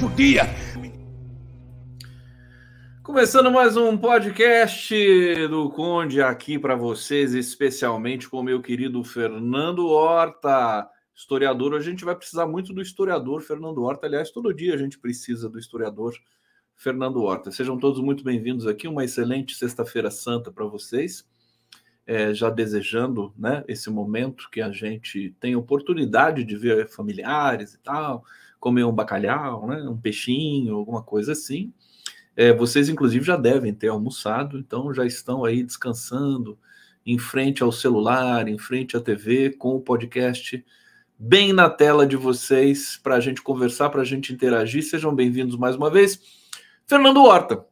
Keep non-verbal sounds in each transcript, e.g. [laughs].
por dia. Começando mais um podcast do Conde aqui para vocês, especialmente com o meu querido Fernando Horta, historiador. A gente vai precisar muito do historiador Fernando Horta. Aliás, todo dia a gente precisa do historiador Fernando Horta. Sejam todos muito bem-vindos aqui. Uma excelente Sexta-feira Santa para vocês. É, já desejando né, esse momento que a gente tem oportunidade de ver familiares e tal, comer um bacalhau, né, um peixinho, alguma coisa assim. É, vocês, inclusive, já devem ter almoçado, então já estão aí descansando em frente ao celular, em frente à TV, com o podcast bem na tela de vocês para a gente conversar, para a gente interagir. Sejam bem-vindos mais uma vez. Fernando Horta,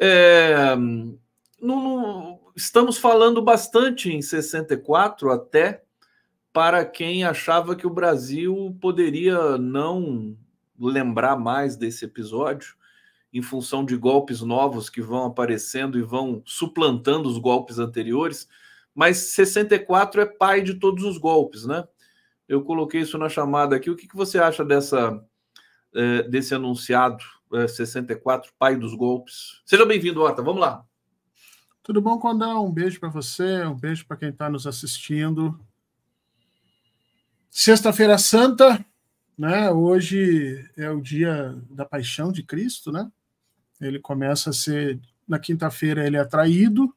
é, no, no, estamos falando bastante em 64 até para quem achava que o Brasil poderia não lembrar mais desse episódio, em função de golpes novos que vão aparecendo e vão suplantando os golpes anteriores, mas 64 é pai de todos os golpes, né? Eu coloquei isso na chamada aqui. O que, você acha dessa eh, desse anunciado 64, eh, pai dos golpes? Seja bem-vindo, Horta. Vamos lá. Tudo bom, Condão? Um beijo para você, um beijo para quem está nos assistindo. Sexta-feira Santa, né? Hoje é o dia da paixão de Cristo, né? Ele começa a ser na quinta-feira ele é traído.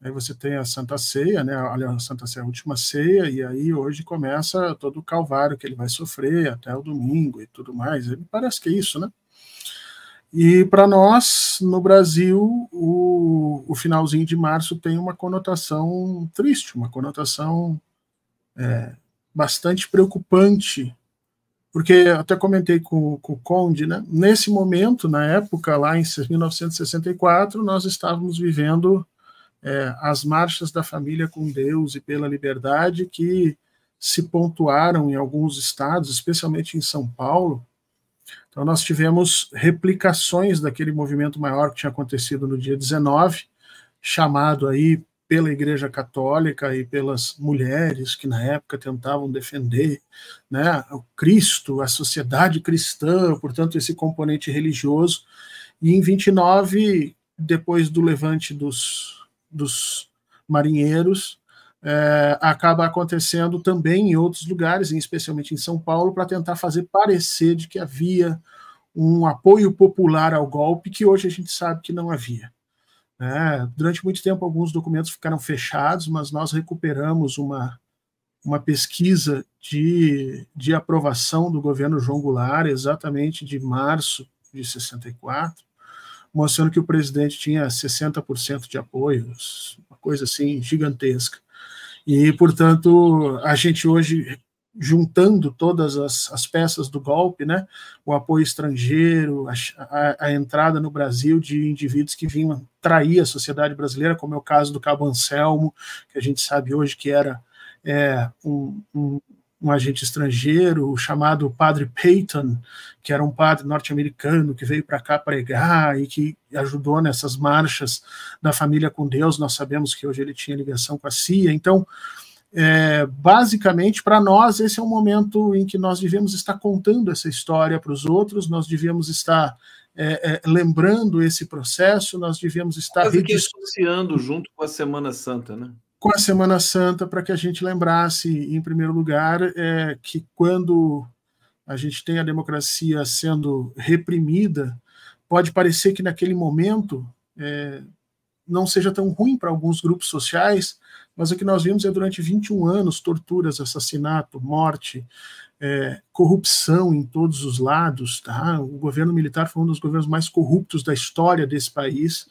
Aí você tem a Santa Ceia, né? Aliás, a Santa Ceia, é a última ceia, e aí hoje começa todo o calvário que ele vai sofrer até o domingo e tudo mais. parece que é isso, né? E para nós, no Brasil, o, o, finalzinho de março tem uma conotação triste, uma conotação é, bastante preocupante, porque até comentei com, com o Conde, né? nesse momento, na época, lá em 1964, nós estávamos vivendo é, as marchas da família com Deus e pela liberdade que se pontuaram em alguns estados, especialmente em São Paulo. Então, nós tivemos replicações daquele movimento maior que tinha acontecido no dia 19, chamado aí pela Igreja Católica e pelas mulheres que na época tentavam defender né, o Cristo, a sociedade cristã, portanto, esse componente religioso. E em 29, depois do levante dos, dos marinheiros, é, acaba acontecendo também em outros lugares, especialmente em São Paulo, para tentar fazer parecer de que havia um apoio popular ao golpe que hoje a gente sabe que não havia. Né? Durante muito tempo, alguns documentos ficaram fechados, mas nós recuperamos uma, uma pesquisa de, de aprovação do governo João Goulart, exatamente de março de 64, mostrando que o presidente tinha 60% de apoios, uma coisa assim gigantesca. E, portanto, a gente hoje juntando todas as, as peças do golpe, né? O apoio estrangeiro, a, a, a, entrada no Brasil de indivíduos que vinham trair a sociedade brasileira, como é o caso do Cabo Anselmo, que a gente sabe hoje que era é, um, um, um agente estrangeiro chamado Padre Peyton, que era um padre norte-americano que veio para cá pregar e que ajudou nessas marchas da família com Deus. Nós sabemos que hoje ele tinha ligação com a CIA. Então, é, basicamente, para nós, esse é um momento em que nós devemos estar contando essa história para os outros, nós devemos estar é, é, lembrando esse processo, nós devemos estar rediscutindo junto com a Semana Santa, né? Com a Semana Santa, para que a gente lembrasse, em primeiro lugar, é, que quando a gente tem a democracia sendo reprimida, pode parecer que naquele momento é, não seja tão ruim para alguns grupos sociais, mas o que nós vimos é durante 21 anos torturas, assassinato, morte, é, corrupção em todos os lados. Tá? O governo militar foi um dos governos mais corruptos da história desse país.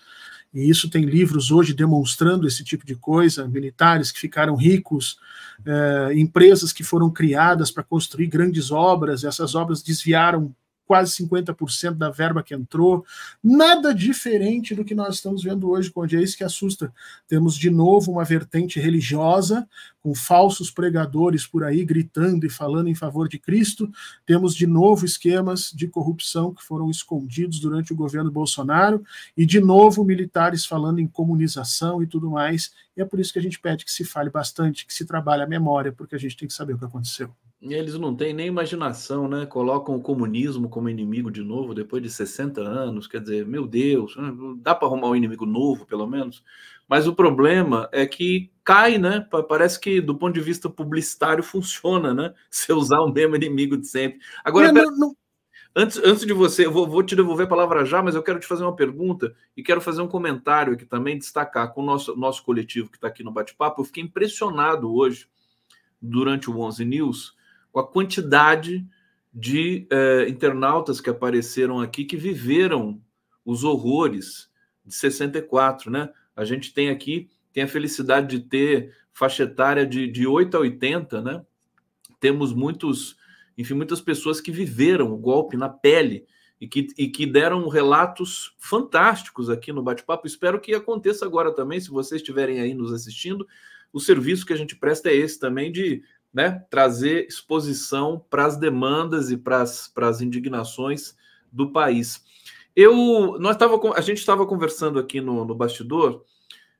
E isso tem livros hoje demonstrando esse tipo de coisa: militares que ficaram ricos, é, empresas que foram criadas para construir grandes obras, essas obras desviaram quase 50% da verba que entrou. Nada diferente do que nós estamos vendo hoje com o é isso que assusta. Temos de novo uma vertente religiosa, com falsos pregadores por aí gritando e falando em favor de Cristo. Temos de novo esquemas de corrupção que foram escondidos durante o governo Bolsonaro e de novo militares falando em comunização e tudo mais. E é por isso que a gente pede que se fale bastante, que se trabalhe a memória, porque a gente tem que saber o que aconteceu. Eles não têm nem imaginação, né? Colocam o comunismo como inimigo de novo depois de 60 anos. Quer dizer, meu Deus, né? dá para arrumar um inimigo novo, pelo menos. Mas o problema é que cai, né? Parece que do ponto de vista publicitário [laughs] funciona, né? Se usar o mesmo inimigo de sempre. Agora, não, não, não... Antes, antes de você, eu vou, vou, te devolver a palavra já, mas eu quero te fazer uma pergunta e quero fazer um comentário aqui também, destacar com o nosso, nosso coletivo que está aqui no bate-papo. Eu fiquei impressionado hoje, durante o 11 News, com a quantidade de eh, internautas que apareceram aqui que viveram os horrores de 64, né? A gente tem aqui, tem a felicidade de ter faixa etária de, de 8 a 80, né? Temos muitos, enfim, muitas pessoas que viveram o golpe na pele e que, e que deram relatos fantásticos aqui no bate-papo. Espero que aconteça agora também, se vocês estiverem aí nos assistindo. O serviço que a gente presta é esse também de né, trazer exposição para as demandas e para as indignações do país. Eu, nós tava, a gente estava conversando aqui no, no bastidor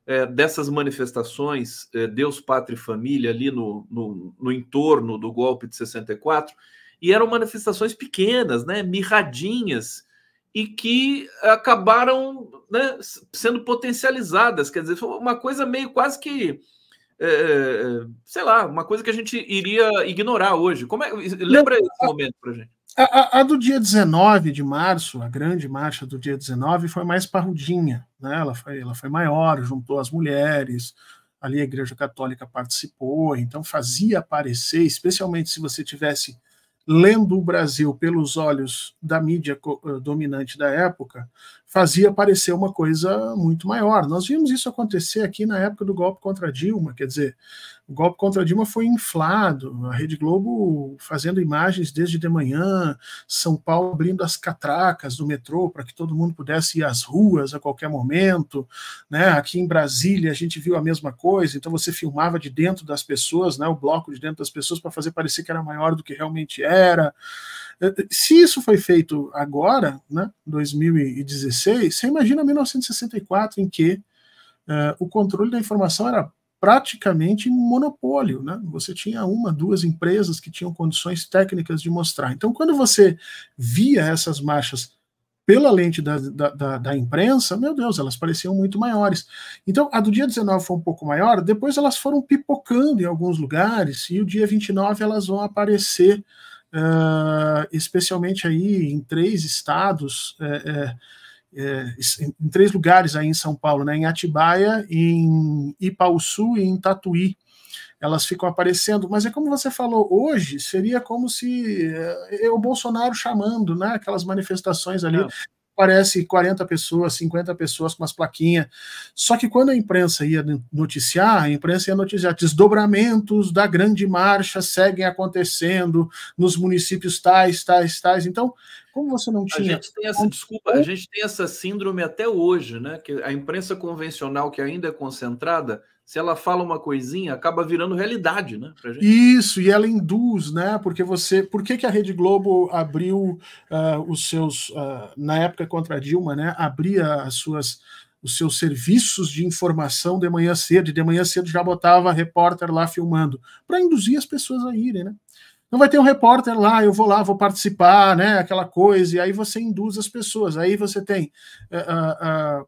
é, dessas manifestações é, Deus, Pátria e Família ali no, no, no entorno do golpe de 64, e eram manifestações pequenas, né, mirradinhas, e que acabaram né, sendo potencializadas. Quer dizer, foi uma coisa meio quase que é, sei lá, uma coisa que a gente iria ignorar hoje. Como é, lembra Não, esse momento para gente? A, a, a, do dia 19 de março, a grande marcha do dia 19, foi mais parrudinha, né? ela, foi, ela foi maior, juntou as mulheres, ali a Igreja Católica participou, então fazia aparecer, especialmente se você tivesse lendo o Brasil pelos olhos da mídia eh, dominante da época, fazia parecer uma coisa muito maior. Nós vimos isso acontecer aqui na época do golpe contra Dilma, quer dizer, o golpe contra Dilma foi inflado, a Rede Globo fazendo imagens desde de manhã, São Paulo abrindo as catracas do metrô para que todo mundo pudesse ir às ruas a qualquer momento, né? Aqui em Brasília a gente viu a mesma coisa, então você filmava de dentro das pessoas, né, o bloco de dentro das pessoas para fazer parecer que era maior do que realmente era. Se isso foi feito agora, né, 2016, você imagina 1964 em que Uh, o controle da informação era praticamente monopólio, né? Você tinha uma, duas empresas que tinham condições técnicas de mostrar. Então, quando você via essas marchas pela lente da, da, da, da, imprensa, meu Deus, elas pareciam muito maiores. Então, a do dia 19 foi um pouco maior, depois elas foram pipocando em alguns lugares, e o dia 29 elas vão aparecer, uh, especialmente aí em três estados. Uh, uh, é, em três lugares aí em São Paulo, né? Em Atibaia, em Ipaussu e em Tatuí. Elas ficam aparecendo, mas é como você falou, hoje seria como se é, é o Bolsonaro chamando, né? Aquelas manifestações ali. Não. É. Parece 40 pessoas, 50 pessoas com as plaquinhas. Só que quando a imprensa ia noticiar, a imprensa ia noticiar desdobramentos da grande marcha seguem acontecendo nos municípios tais, tais, tais. Então, como você não tinha? A gente tem essa, desculpa, a gente tem essa síndrome até hoje, né? Que a imprensa convencional, que ainda é concentrada, se ela fala uma coisinha, acaba virando realidade, né? Isso, e ela induz, né? Porque você. Por que, que a Rede Globo abriu uh, os seus. Uh, na época contra a Dilma, né? Abria as suas. Os seus serviços de informação de manhã cedo, e de manhã cedo já botava repórter lá filmando, para induzir as pessoas a irem, né? Não vai ter um repórter lá, eu vou lá, vou participar, né? Aquela coisa, e aí você induz as pessoas. Aí você tem uh, uh,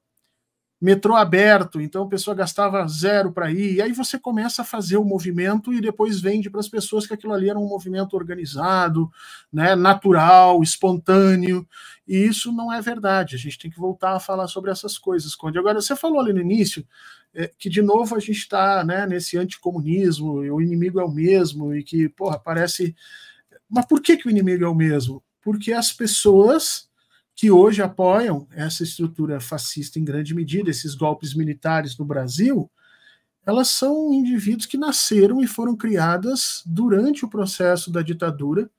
metrô aberto, então a pessoa gastava zero para ir, e aí você começa a fazer o movimento e depois vende para as pessoas que aquilo ali era um movimento organizado, né, natural, espontâneo, e isso não é verdade, a gente tem que voltar a falar sobre essas coisas, Conde. Agora, você falou ali no início é, que, de novo, a gente está né, nesse anticomunismo, e o inimigo é o mesmo, e que, porra, parece... Mas por que, que o inimigo é o mesmo? Porque as pessoas que hoje apoiam essa estrutura fascista em grande medida, esses golpes militares no Brasil, elas são indivíduos que nasceram e foram criadas durante o processo da ditadura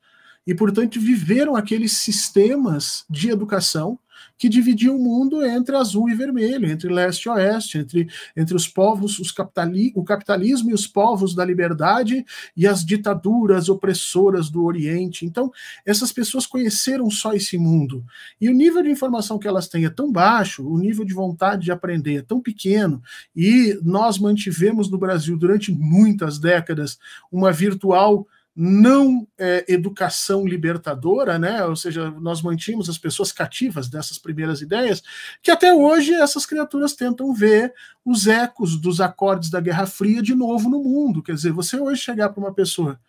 e, portanto, viveram aqueles sistemas de educação que dividia o mundo entre azul e vermelho, entre leste e oeste, entre, entre os povos, os capitali, o capitalismo e os povos da liberdade e as ditaduras opressoras do Oriente. Então, essas pessoas conheceram só esse mundo. E o nível de informação que elas têm é tão baixo, o nível de vontade de aprender é tão pequeno, e nós mantivemos no Brasil durante muitas décadas uma virtual não é, educação libertadora, né? Ou seja, nós mantínhamos as pessoas cativas dessas primeiras ideias, que até hoje essas criaturas tentam ver os ecos dos acordes da Guerra Fria de novo no mundo. Quer dizer, você hoje chegar para uma pessoa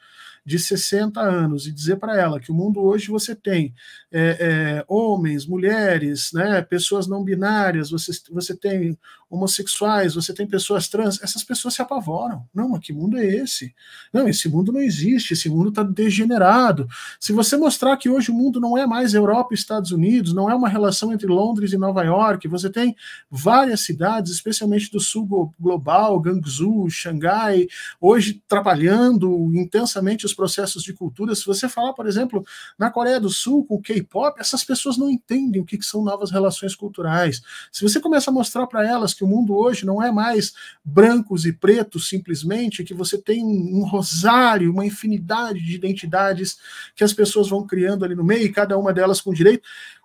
de 60 anos e dizer para ela que o mundo hoje você tem é, é, homens, mulheres, né, pessoas não binárias, você, você tem homossexuais, você tem pessoas trans, essas pessoas se apavoram. Não, mas que mundo é esse? Não, esse mundo não existe, esse mundo está degenerado. Se você mostrar que hoje o mundo não é mais Europa e Estados Unidos, não é uma relação entre Londres e Nova York, você tem várias cidades, especialmente do sul global, Guangzhou, Xangai, hoje trabalhando intensamente os processos de cultura. Se você falar, por exemplo, na Coreia do Sul com o K-pop, essas pessoas não entendem o que, que são novas relações culturais. Se você começa a mostrar para elas que o mundo hoje não é mais brancos e pretos, simplesmente, que você tem um rosário, uma infinidade de identidades que as pessoas vão criando ali no meio, e cada uma delas com direito.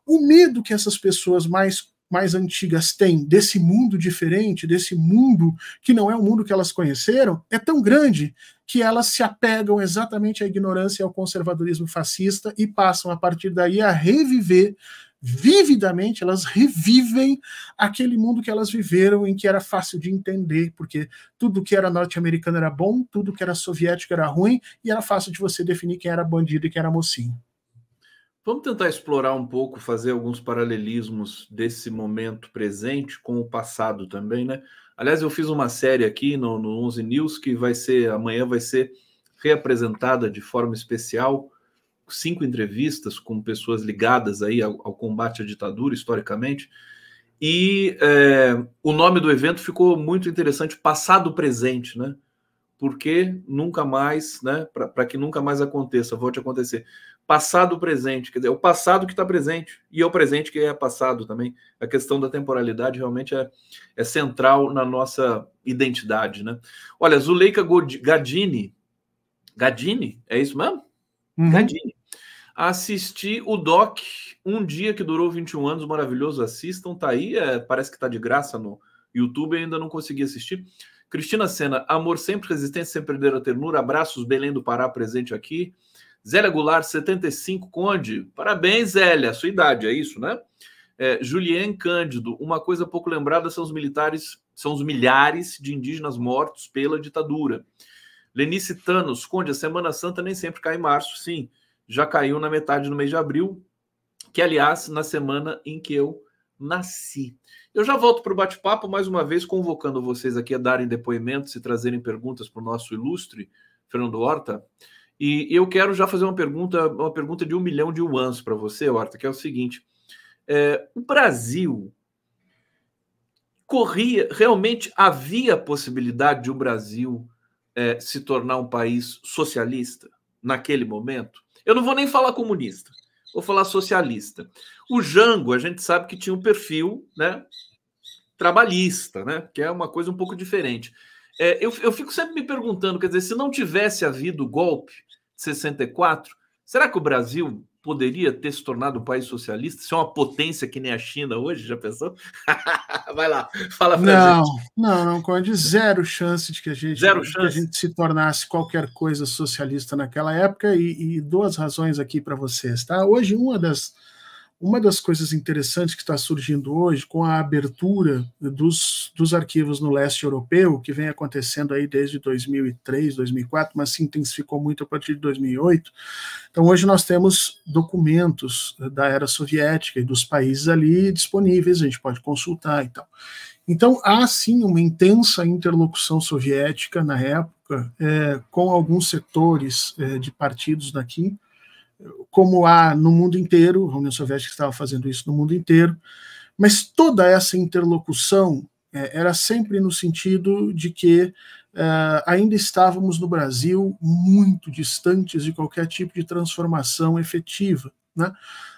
O medo que essas pessoas mais mais antigas têm desse mundo diferente, desse mundo que não é o mundo que elas conheceram, é tão grande que elas se apegam exatamente à ignorância e ao conservadorismo fascista e passam a partir daí a reviver vividamente, elas revivem aquele mundo que elas viveram, em que era fácil de entender, porque tudo que era norte-americano era bom, tudo que era soviético era ruim, e era fácil de você definir quem era bandido e quem era mocinho. Vamos tentar explorar um pouco, fazer alguns paralelismos desse momento presente com o passado também, né? Aliás, eu fiz uma série aqui no, no 11 News que vai ser amanhã vai ser reapresentada de forma especial cinco entrevistas com pessoas ligadas aí ao, ao combate à ditadura historicamente. E é, o nome do evento ficou muito interessante, passado presente, né? Porque nunca mais, né? Para que nunca mais aconteça, volte a acontecer. Passado presente, quer dizer, é o passado que está presente e é o presente que é passado também. A questão da temporalidade realmente é, é central na nossa identidade, né? Olha, Zuleika Gadini Gadini, é isso mesmo? uhum. Cadinho. Assisti o Doc, um dia que durou 21 anos, maravilhoso, assistam, tá aí, é, parece que tá de graça no YouTube, ainda não consegui assistir. Cristina Sena, amor sempre, resistência sem perder a ternura, abraços, Belém do Pará presente aqui. Zélia Goulart, 75, Conde, parabéns, Zélia, sua idade, é isso, né? É, Julien Cândido, uma coisa pouco lembrada são os militares, são os milhares de indígenas mortos pela ditadura. Lenice Thanos, Conde, a Semana Santa nem sempre cai em março, sim. Já caiu na metade do mês de abril, que, aliás, na semana em que eu nasci. Eu já volto para o bate-papo, mais uma vez, convocando vocês aqui a darem depoimentos e trazerem perguntas para o nosso ilustre Fernando Horta. E eu quero já fazer uma pergunta, uma pergunta de um milhão de anos para você, Horta, que é o seguinte: é, o Brasil corria, realmente havia possibilidade de o um Brasil é, se tornar um país socialista naquele momento? Eu não vou nem falar comunista, vou falar socialista. O Jango, a gente sabe que tinha um perfil né, trabalhista, né, que é uma coisa um pouco diferente. É, eu, eu fico sempre me perguntando, quer dizer, se não tivesse havido o golpe de 64, será que o Brasil poderia ter se tornado um país socialista, ser é uma potência que nem a China hoje, já pensou? [laughs] Vai lá, fala pra não, gente. Não, não, Conde, zero chance de que a gente, zero Que a gente se tornasse qualquer coisa socialista naquela época, e, e duas razões aqui para vocês, tá? Hoje, uma das uma das coisas interessantes que está surgindo hoje com a abertura dos, dos arquivos no leste europeu, que vem acontecendo aí desde 2003, 2004, mas se intensificou muito a partir de 2008. Então, hoje nós temos documentos eh, da era soviética e dos países ali disponíveis, a gente pode consultar e tal. Então, há sim uma intensa interlocução soviética na época, é, com alguns setores é, de partidos daqui, como há no mundo inteiro, a União Soviética estava fazendo isso no mundo inteiro, mas toda essa interlocução é, era sempre no sentido de que é, ainda estávamos no Brasil muito distantes de qualquer tipo de transformação efetiva. Né?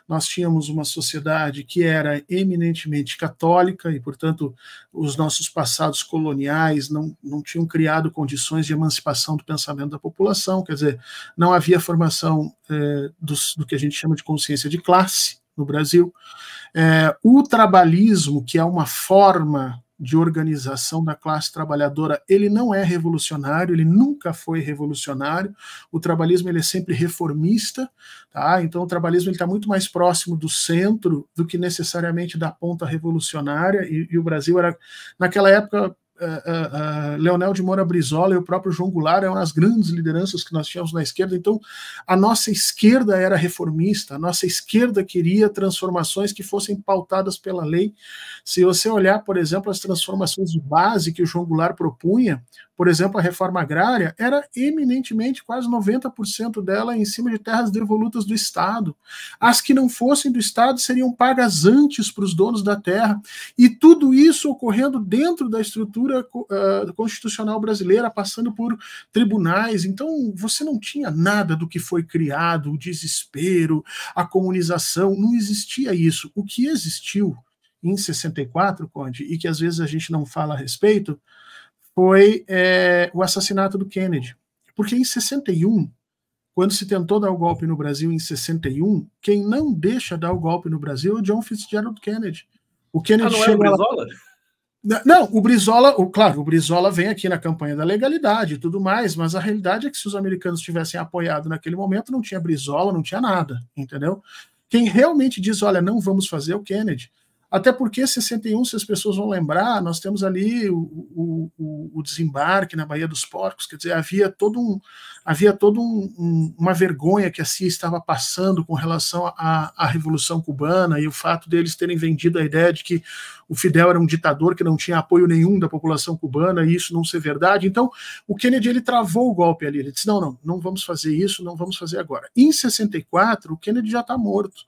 nós tínhamos uma sociedade que era eminentemente católica e, portanto, os nossos passados coloniais não, não tinham criado condições de emancipação do pensamento da população, quer dizer, não havia formação é, do, do que a gente chama de consciência de classe no Brasil. É, o trabalhismo, que é uma forma de organização da classe trabalhadora, ele não é revolucionário, ele nunca foi revolucionário. O trabalhismo ele é sempre reformista, tá? Então o trabalhismo está muito mais próximo do centro do que necessariamente da ponta revolucionária. E, e o Brasil era naquela época uh, Leonel de Moura Brizola e o próprio João Goulart eram as grandes lideranças que nós tínhamos na esquerda. Então, a nossa esquerda era reformista, a nossa esquerda queria transformações que fossem pautadas pela lei. Se você olhar, por exemplo, as transformações de base que o João Goulart propunha, por exemplo, a reforma agrária, era eminentemente quase 90% dela em cima de terras devolutas do Estado. As que não fossem do Estado seriam pagas antes para os donos da terra. E tudo isso ocorrendo dentro da estrutura uh, constitucional brasileira, passando por tribunais. Então, você não tinha nada do que foi criado, o desespero, a comunização, não existia isso. O que existiu em 64, Conde, e que às vezes a gente não fala a respeito, foi é, o assassinato do Kennedy. Porque em 61, quando se tentou dar o golpe no Brasil em 61, quem não deixa dar o golpe no Brasil é o John Fitzgerald Kennedy. O Kennedy ah, não chegou é o Brizola? Lá... Não, o Brizola, o, claro, o Brizola vem aqui na campanha da legalidade e tudo mais, mas a realidade é que se os americanos tivessem apoiado naquele momento, não tinha Brizola, não tinha nada, entendeu? Quem realmente diz, olha, não vamos fazer é o Kennedy. Até porque 61, se as pessoas vão lembrar, nós temos ali o, o, o, desembarque na Baía dos Porcos, quer dizer, havia todo um, havia toda um, um, uma vergonha que a CIA estava passando com relação à Revolução Cubana e o fato deles terem vendido a ideia de que o Fidel era um ditador que não tinha apoio nenhum da população cubana e isso não ser verdade. Então, o Kennedy ele travou o golpe ali. Ele disse: não, não, não vamos fazer isso, não vamos fazer agora. Em 64, o Kennedy já está morto.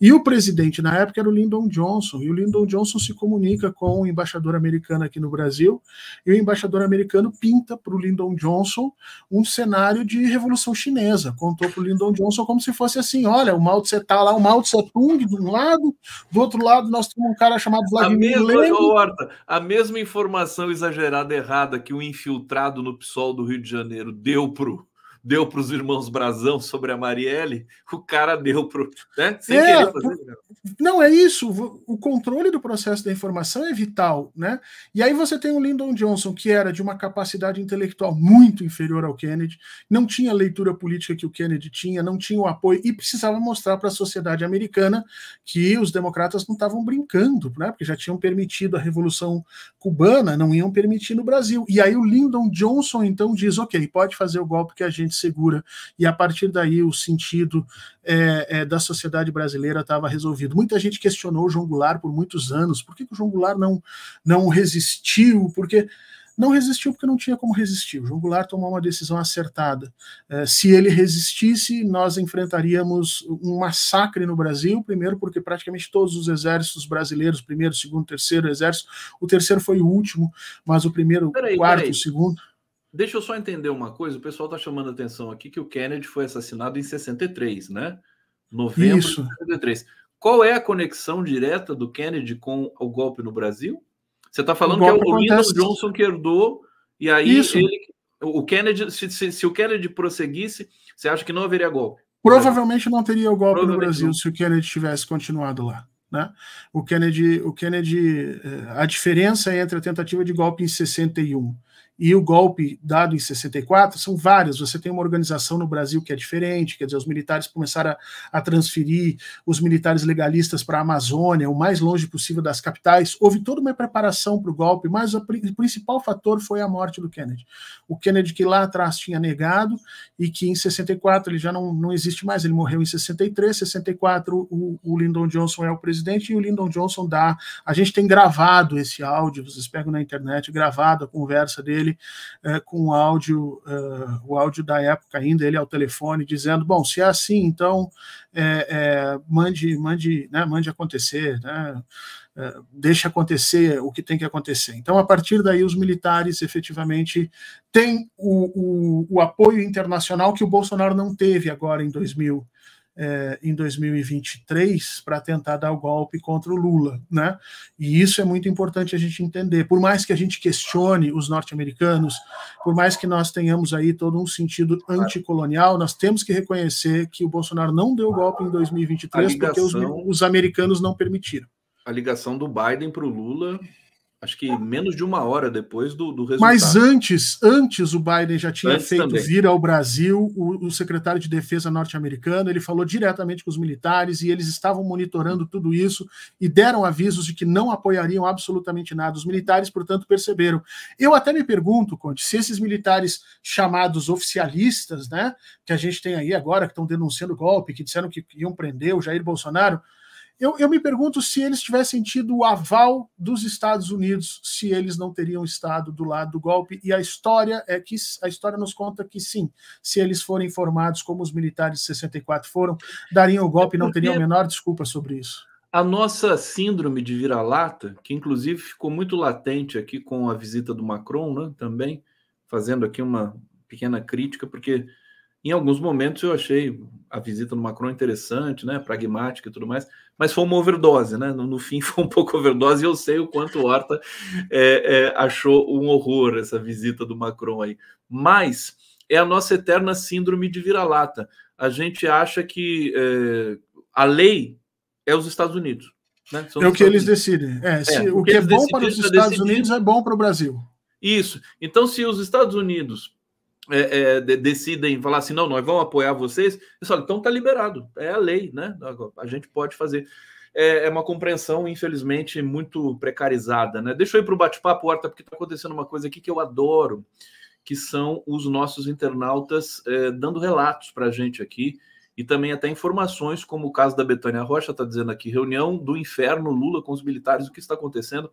E o presidente na época era o Lyndon Johnson, e o Lyndon Johnson se comunica com o embaixador americano aqui no Brasil, e o embaixador americano pinta para o Lyndon Johnson um cenário de Revolução Chinesa. Contou para o Lyndon Johnson como se fosse assim: olha, o Mao Tse tá lá, o Mao Tse Tung de um lado, do outro lado nós temos um cara chamado Vladimir a mesma, Lenin. Horta, a mesma informação exagerada errada que o infiltrado no PSOL do Rio de Janeiro deu pro deu para os irmãos Brazão sobre a Marielle, o cara deu para. Né? é, Não, é isso. O controle do processo da informação é vital. Né? E aí você tem o Lyndon Johnson, que era de uma capacidade intelectual muito inferior ao Kennedy, não tinha a leitura política que o Kennedy tinha, não tinha o apoio e precisava mostrar para a sociedade americana que os democratas não estavam brincando, né? porque já tinham permitido a Revolução Cubana, não iam permitir no Brasil. E aí o Lyndon Johnson então diz: ok, pode fazer o golpe que a gente segura. E a partir daí o sentido é, é, da sociedade brasileira estava resolvido. Muita gente questionou o João Goulart por muitos anos. Por que, que o João Goulart não, não resistiu? Porque não resistiu porque não tinha como resistir. O João Goulart tomou uma decisão acertada. É, se ele resistisse, nós enfrentaríamos um massacre no Brasil, primeiro porque praticamente todos os exércitos brasileiros, primeiro, segundo, terceiro exército, o terceiro foi o último, mas o primeiro, peraí, quarto, peraí. segundo... Deixa eu só entender uma coisa, o pessoal está chamando a atenção aqui que o Kennedy foi assassinado em 63, né? Novembro Isso. de 63. Qual é a conexão direta do Kennedy com o golpe no Brasil? Você está falando que é o Lyndon Johnson que herdou, e aí Isso. ele, o Kennedy, se, se, se, o Kennedy prosseguisse, você acha que não haveria golpe? Provavelmente não teria o golpe no Brasil se o Kennedy tivesse continuado lá. Né? O Kennedy, o Kennedy, eh, a diferença entre a tentativa de golpe em 61 e o golpe dado em 64 são várias. Você tem uma organização no Brasil que é diferente, quer dizer, os militares começaram a, a transferir os militares legalistas para a Amazônia, o mais longe possível das capitais. Houve toda uma preparação para o golpe, mas o principal fator foi a morte do Kennedy. O Kennedy que lá atrás tinha negado e que em 64 ele já não, não existe mais, ele morreu em 63, 64 o, o Lyndon Johnson é o presidente e o Lyndon Johnson dá. A gente tem gravado esse áudio, vocês pegam na internet, gravado a conversa dele é, com o áudio, é, o áudio da época ainda, ele ao telefone, dizendo: bom, se é assim, então é, é mande, mande, né, mande acontecer, né? É, deixa acontecer o que tem que acontecer. Então, a partir daí, os militares efetivamente têm o, o, o apoio internacional que o Bolsonaro não teve agora em 2000, é, em 2023 para tentar dar o golpe contra o Lula, né? E isso é muito importante a gente entender. Por mais que a gente questione os norte-americanos, por mais que nós tenhamos aí todo um sentido anticolonial, nós temos que reconhecer que o Bolsonaro não deu golpe em 2023 ligação, porque os, os americanos não permitiram. A ligação do Biden para o Lula acho que menos de uma hora depois do, do resultado. Mas antes, antes o Biden já tinha antes feito também. vir ao Brasil o, o secretário de Defesa norte-americano, ele falou diretamente com os militares e eles estavam monitorando tudo isso e deram avisos de que não apoiariam absolutamente nada. Os militares, portanto, perceberam. Eu até me pergunto, Conte, se esses militares chamados oficialistas, né, que a gente tem aí agora, que estão denunciando golpe, que disseram que iam prender o Jair Bolsonaro, eu, eu me pergunto se eles tivessem tido o aval dos Estados Unidos, se eles não teriam estado do lado do golpe. E a história é que a história nos conta que sim, se eles forem informados como os militares de 64 foram, dariam o golpe e não teriam a menor desculpa sobre isso. A nossa síndrome de vira-lata, que inclusive ficou muito latente aqui com a visita do Macron, né, também, fazendo aqui uma pequena crítica, porque em alguns momentos eu achei a visita do Macron interessante, né, pragmática e tudo mais, mas foi uma overdose, né? No, no, fim [laughs] foi um pouco overdose e eu sei o quanto o Horta é, é, achou um horror essa visita do Macron aí. Mas é a nossa eterna síndrome de vira-lata. A gente acha que é, a lei é os Estados Unidos. Né? é o que eles Unidos. decidem. É, é se, o que é bom para os Estados Unidos é bom para o Brasil. Isso. Então, se os Estados Unidos é, é, decidem falar assim, não, nós vamos apoiar vocês, eles falam, então tá liberado, é a lei, né? A gente pode fazer. É, é uma compreensão, infelizmente, muito precarizada, né? Deixa eu ir para o bate-papo, Horta, porque está acontecendo uma coisa aqui que eu adoro, que são os nossos internautas é, dando relatos para a gente aqui e também até informações, como o caso da Betânia Rocha está dizendo aqui, reunião do inferno, Lula com os militares, o que está acontecendo?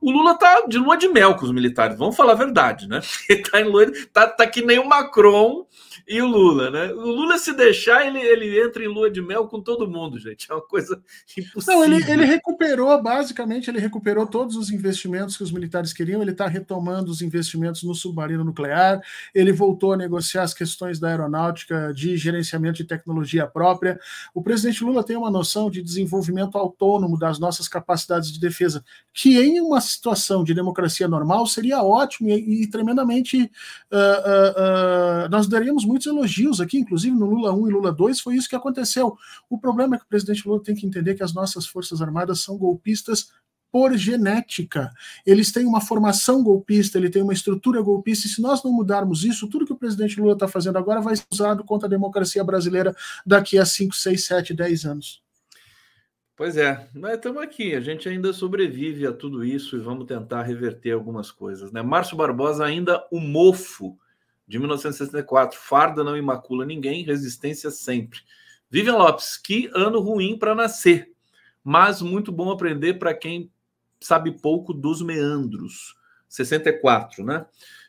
O Lula tá de lua de mel com os militares, vamos falar a verdade, né? [laughs] Ele tá, em lua, tá, tá que nem o Macron e o Lula, né? O Lula, se deixar, ele, ele entra em lua de mel com todo mundo, gente. É uma coisa impossível. Não, ele, ele recuperou, basicamente, ele recuperou todos os investimentos que os militares queriam, ele está retomando os investimentos no submarino nuclear, ele voltou a negociar as questões da aeronáutica de gerenciamento de tecnologia própria. O presidente Lula tem uma noção de desenvolvimento autônomo das nossas capacidades de defesa, que em uma situação de democracia normal, seria ótimo e, e tremendamente. Uh, uh, uh, nós daríamos muitos elogios aqui, inclusive no Lula 1 e Lula 2, foi isso que aconteceu. O problema é que o presidente Lula tem que entender que as nossas Forças Armadas são golpistas por genética. Eles têm uma formação golpista, ele tem uma estrutura golpista, e se nós não mudarmos isso, tudo que o presidente Lula está fazendo agora vai ser usado contra a democracia brasileira daqui a 5, 6, 7, 10 anos. Pois é, mas estamos aqui, a gente ainda sobrevive a tudo isso e vamos tentar reverter algumas coisas, né? Márcio Barbosa ainda o mofo de 1964, farda não imacula ninguém, resistência sempre. Vivian Lopes, que ano ruim para nascer, mas muito bom aprender para quem sabe pouco dos meandros. 64, né?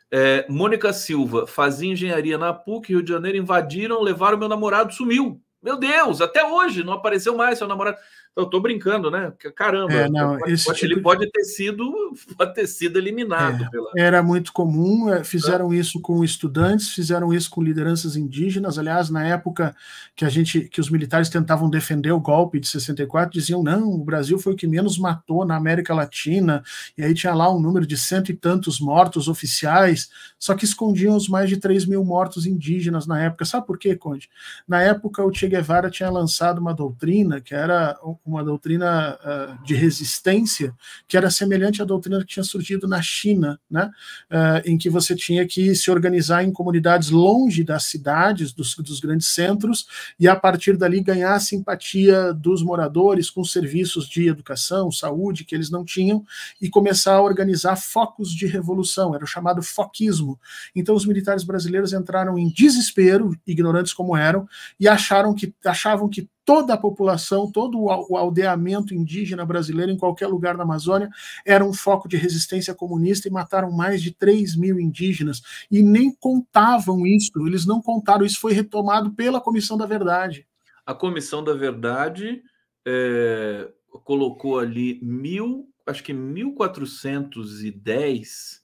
É, Mônica Silva, fazia engenharia na PUC, Rio de Janeiro, invadiram, levaram meu namorado, sumiu. Meu Deus, até hoje não apareceu mais seu namorado. Então, eu tô brincando, né? Caramba, é, não, pode, tipo... ele pode ter sido [laughs] pode ter sido eliminado. É, pela... Era muito comum, é, fizeram isso com estudantes, fizeram isso com lideranças indígenas. Aliás, na época que a gente que os militares tentavam defender o golpe de 64, diziam: não, o Brasil foi o que menos matou na América Latina, e aí tinha lá um número de cento e tantos mortos oficiais, só que escondiam os mais de 3 mil mortos indígenas na época. Sabe por quê, Conde? Na época o Che Guevara tinha lançado uma doutrina que era uma doutrina uh, de resistência, que era semelhante à doutrina que tinha surgido na China, né? Uh, em que você tinha que se organizar em comunidades longe das cidades, dos, dos grandes centros, e a partir dali ganhar a simpatia dos moradores com serviços de educação, saúde, que eles não tinham, e começar a organizar focos de revolução, era o chamado foquismo. Então os militares brasileiros entraram em desespero, ignorantes como eram, e acharam que achavam que toda a população, todo o aldeamento indígena brasileiro em qualquer lugar da Amazônia era um foco de resistência comunista e mataram mais de 3 mil indígenas. E nem contavam isso, eles não contaram, isso foi retomado pela Comissão da Verdade. A Comissão da Verdade é, colocou ali mil, acho que 1.410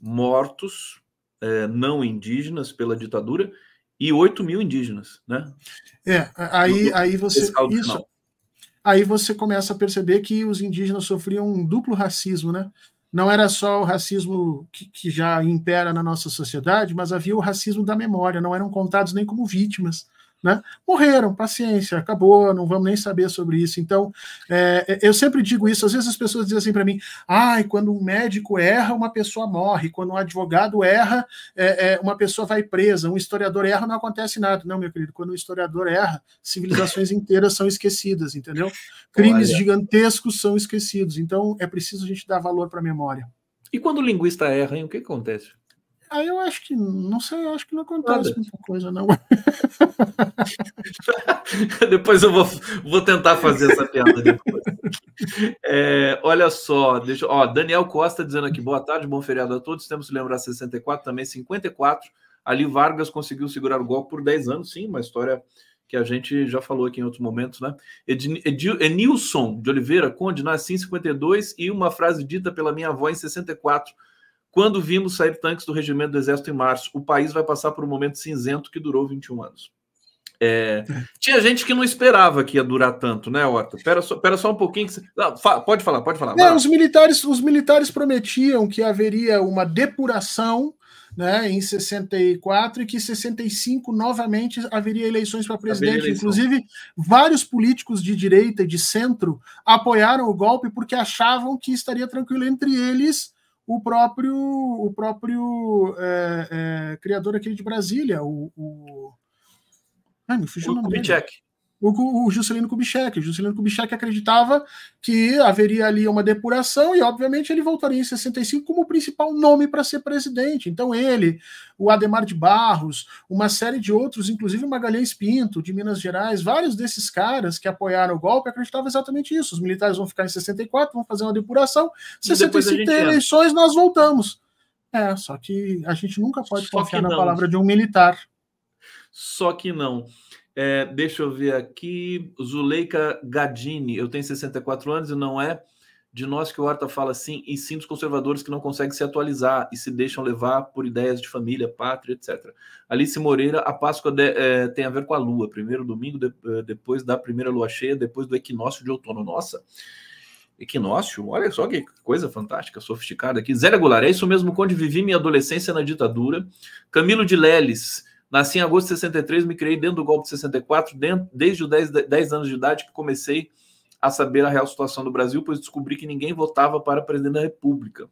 mortos é, não indígenas pela ditadura e 8 mil indígenas, né? É, aí, no, aí você. Isso, aí você começa a perceber que os indígenas sofriam um duplo racismo, né? Não era só o racismo que, que já impera na nossa sociedade, mas havia o racismo da memória, não eram contados nem como vítimas né? Morreram, paciência, acabou, não vamos nem saber sobre isso. Então, é, é eu sempre digo isso, às vezes as pessoas dizem assim para mim: ai, ah, quando um médico erra, uma pessoa morre, quando um advogado erra, é, é, uma pessoa vai presa, um historiador erra, não acontece nada. Não, meu querido, quando um historiador erra, civilizações [laughs] inteiras são esquecidas, entendeu? Crimes Olha. gigantescos são esquecidos. Então, é preciso a gente dar valor para a memória. E quando o linguista erra, hein, o que acontece? Aí eu acho que, não sei, acho que não acontece Nada. muita coisa, não. [laughs] depois eu vou, vou tentar fazer essa piada depois. É, olha só, deixa, ó, Daniel Costa dizendo aqui, boa tarde, bom feriado a todos. Temos que lembrar 64, também 54. Ali Vargas conseguiu segurar o golpe por 10 anos, sim, uma história que a gente já falou aqui em outros momentos, né? Ednilson Ed, Ed, Ed, de Oliveira Conde nasci em 52 e uma frase dita pela minha avó em 64 quando vimos sair tanques do regimento do Exército em março, o país vai passar por um momento cinzento que durou 21 anos. É, é, tinha gente que não esperava que ia durar tanto, né, Horta? Pera só, pera só um pouquinho. Você... Não, fa... Pode falar, pode falar. Não, os, militares, os militares prometiam que haveria uma depuração né, em 64 e que 65 novamente haveria eleições para presidente. Inclusive, vários políticos de direita e de centro apoiaram o golpe porque achavam que estaria tranquilo entre eles o próprio o próprio é, é, criador aqui de Brasília, o, o... Ai, me fugiu o, nome Kubitschek. Dele o, o Juscelino Kubitschek. O Juscelino Kubitschek acreditava que haveria ali uma depuração e, obviamente, ele voltaria em 65 como o principal nome para ser presidente. Então, ele, o Ademar de Barros, uma série de outros, inclusive Magalhães Pinto, de Minas Gerais, vários desses caras que apoiaram o golpe acreditavam exatamente isso. Os militares vão ficar em 64, vão fazer uma depuração, 65 tem eleições, nós voltamos. É, só que a gente nunca pode só confiar na palavra de um militar. Só que não. É, deixa eu ver aqui. Zuleika Gadini, eu tenho 64 anos e não é de nós que o Horta fala assim, e sim dos conservadores que não conseguem se atualizar e se deixam levar por ideias de família, pátria, etc. Alice Moreira, a Páscoa de, é, tem a ver com a Lua, primeiro domingo, de, é, depois da primeira lua cheia, depois do equinócio de outono. Nossa, equinócio, olha só que coisa fantástica, sofisticada aqui. Zé Goulart, é isso mesmo, quando vivi minha adolescência na ditadura. Camilo de Leles, Nasci em agosto de 63, me criei dentro do golpe de 64, dentro, desde os 10, 10 anos de idade que comecei a saber a real situação do Brasil, pois descobri que ninguém votava para presidente da República.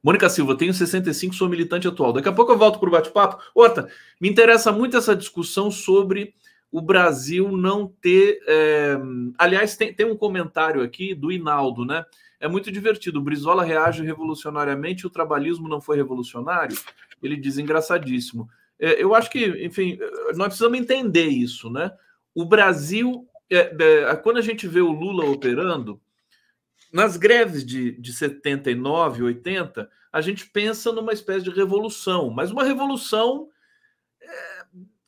Mônica Silva, tenho 65, sou militante atual. Daqui a pouco eu volto para o bate-papo. Horta, me interessa muito essa discussão sobre o Brasil não ter. É... Aliás, tem, tem um comentário aqui do Inaldo, né? É muito divertido. O Brizola reage revolucionariamente, o trabalhismo não foi revolucionário. Ele diz engraçadíssimo. É, eu acho que, enfim, nós precisamos entender isso, né? O Brasil, é, é, quando a gente vê o Lula operando, nas greves de, de 79, 80, a gente pensa numa espécie de revolução, mas uma revolução,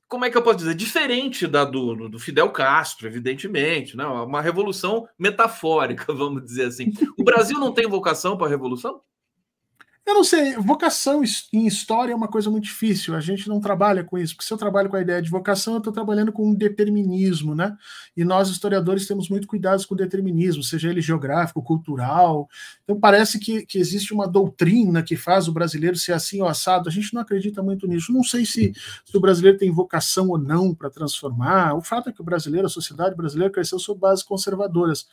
como é que eu posso dizer? Diferente da do, do Fidel Castro, evidentemente, né? uma revolução metafórica, [laughs] vamos dizer assim. O Brasil não tem vocação para a revolução? Eu não sei, vocação em história é uma coisa muito difícil, a gente não trabalha com isso, porque se eu trabalho com a ideia de vocação, eu estou trabalhando com um determinismo, né? E nós, historiadores, temos muito cuidado com o determinismo, seja ele geográfico, cultural, então parece que, que existe uma doutrina que faz o brasileiro ser assim ou assado. A gente não acredita muito nisso. Não sei se, se o brasileiro tem vocação ou não para transformar. O fato é que o brasileiro, a sociedade brasileira, cresceu sob bases conservadoras.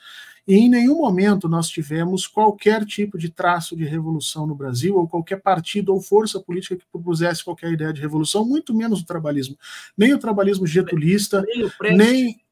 E em nenhum momento nós tivemos qualquer tipo de traço de revolução no Brasil, ou qualquer partido ou força política que propusesse qualquer ideia de revolução, muito menos o trabalhismo. Nem o trabalhismo getulista, nem, nem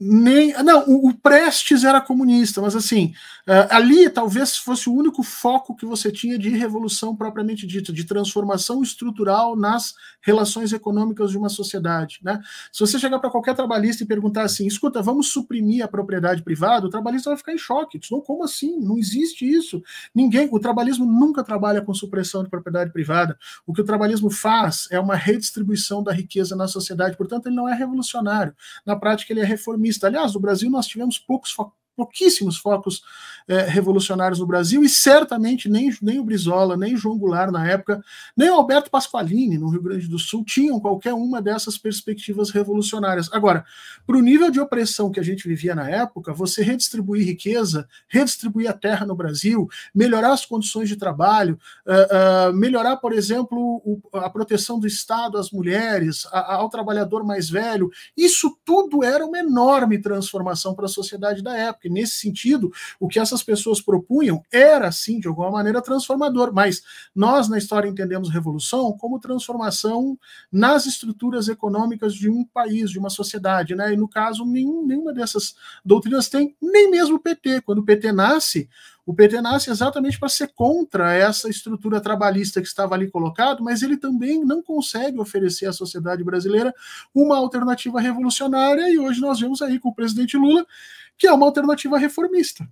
nem. Ah, não, o, o, Prestes era comunista, mas assim, eh, ali talvez fosse o único foco que você tinha de revolução propriamente dita, de transformação estrutural nas relações econômicas de uma sociedade. Né? Se você chegar para qualquer trabalhista e perguntar assim, escuta, vamos suprimir a propriedade privada, o trabalhista vai ficar em choque. Não, como assim? Não existe isso. Ninguém, o trabalhismo nunca trabalha com supressão de propriedade privada. O que o trabalhismo faz é uma redistribuição da riqueza na sociedade, portanto, ele não é revolucionário. Na prática, ele é reformista Aliás, no Brasil nós tivemos poucos pouquíssimos focos é, revolucionários no Brasil, e certamente nem, nem o Brizola, nem João Goulart na época, nem o Alberto Pasqualini no Rio Grande do Sul tinham qualquer uma dessas perspectivas revolucionárias. Agora, para o nível de opressão que a gente vivia na época, você redistribuir riqueza, redistribuir a terra no Brasil, melhorar as condições de trabalho, uh, uh, melhorar, por exemplo, o, a proteção do Estado às mulheres, a, ao trabalhador mais velho, isso tudo era uma enorme transformação para a sociedade da época porque nesse sentido, o que essas pessoas propunham era, sim, de alguma maneira transformador, mas nós na história entendemos revolução como transformação nas estruturas econômicas de um país, de uma sociedade, né? E no caso, nenhum, nenhuma dessas doutrinas tem, nem mesmo o PT. Quando o PT nasce, o PT nasce exatamente para ser contra essa estrutura trabalhista que estava ali colocado, mas ele também não consegue oferecer à sociedade brasileira uma alternativa revolucionária, e hoje nós vemos aí com o presidente Lula, que é uma alternativa reformista.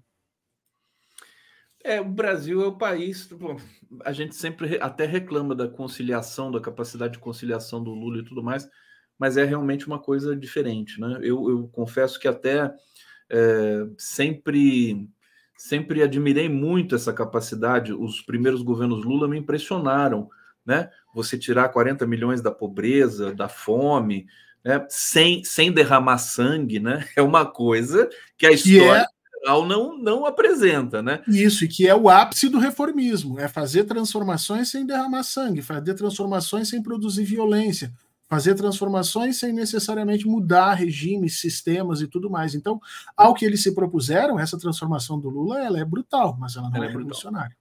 É, o Brasil é o país. Bom, a gente sempre até reclama da conciliação, da capacidade de conciliação do Lula e tudo mais, mas é realmente uma coisa diferente, né? Eu, eu confesso que até é, sempre sempre admirei muito essa capacidade. Os primeiros governos Lula me impressionaram, né? Você tirar 40 milhões da pobreza, da fome, né? sem, sem derramar sangue, né? [laughs] É uma coisa que a é história é... não, não apresenta, né? Isso, e que é o ápice do reformismo, é fazer transformações sem derramar sangue, fazer transformações sem produzir violência, fazer transformações sem necessariamente mudar regimes, sistemas e tudo mais. Então, ao que eles se propuseram, essa transformação do Lula ela é brutal, mas ela não ela é, é revolucionária.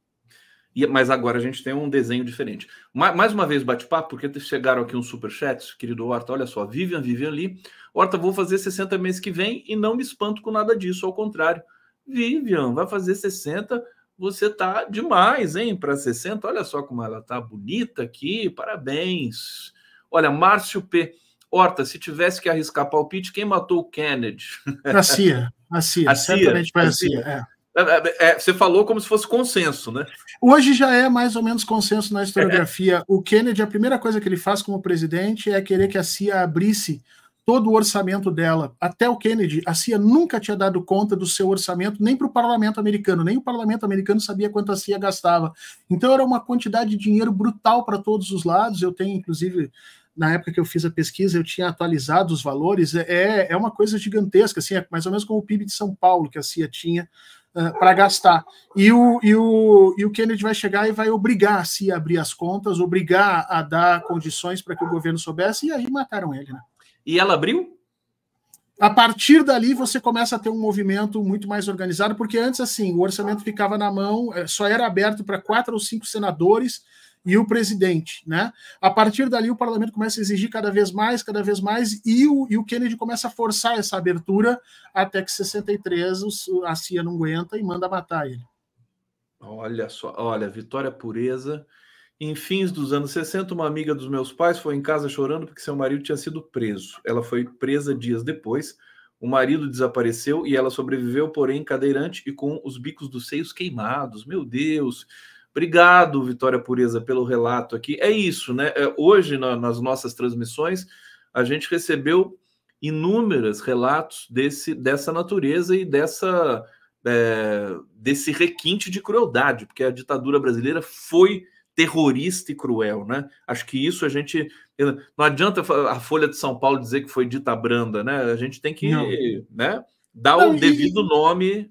E, mas agora a gente tem um desenho diferente. Ma mais uma vez, bate-papo, porque chegaram aqui uns superchats, querido Horta. Olha só, Vivian, Vivian ali. Horta, vou fazer 60 meses que vem e não me espanto com nada disso, ao contrário. Vivian, vai fazer 60, você tá demais, hein, para 60. Olha só como ela tá bonita aqui, parabéns. Olha, Márcio P. Horta, se tivesse que arriscar palpite, quem matou o Kennedy? A CIA. A CIA, a CIA certamente a CIA. É. é. É, é, você falou como se fosse consenso, né? Hoje já é mais ou menos consenso na historiografia. O Kennedy, a primeira coisa que ele faz como presidente é querer que a CIA abrisse todo o orçamento dela. Até o Kennedy, a CIA nunca tinha dado conta do seu orçamento, nem para o parlamento americano, nem o parlamento americano sabia quanto a CIA gastava. Então era uma quantidade de dinheiro brutal para todos os lados. Eu tenho, inclusive, na época que eu fiz a pesquisa, eu tinha atualizado os valores, é, é, é uma coisa gigantesca, assim, é mais ou menos como o PIB de São Paulo, que a CIA tinha uh, ah, para gastar. E o, e, o, e o Kennedy vai chegar e vai obrigar a CIA a abrir as contas, obrigar a dar condições para que o governo soubesse, e aí mataram ele. Né? E ela abriu? A partir dali você começa a ter um movimento muito mais organizado, porque antes assim o orçamento ficava na mão, eh, só era aberto para quatro ou cinco senadores, e o presidente, né? A partir dali, o parlamento começa a exigir cada vez mais, cada vez mais, e o, e o Kennedy começa a forçar essa abertura até que 63 a CIA não aguenta e manda matar ele. Olha só, olha, Vitória Pureza. Em fins dos anos 60, uma amiga dos meus pais foi em casa chorando porque seu marido tinha sido preso. Ela foi presa dias depois. O marido desapareceu e ela sobreviveu, porém cadeirante e com os bicos dos seios queimados. Meu Deus! Obrigado, Vitória Pureza, pelo relato aqui. É isso, né? É, hoje, na, nas nossas transmissões, a gente recebeu inúmeros relatos desse, dessa natureza e dessa, é, desse requinte de crueldade, porque a ditadura brasileira foi terrorista e cruel, né? Acho que isso a gente. Não adianta a Folha de São Paulo dizer que foi dita branda, né? A gente tem que né, dar o devido nome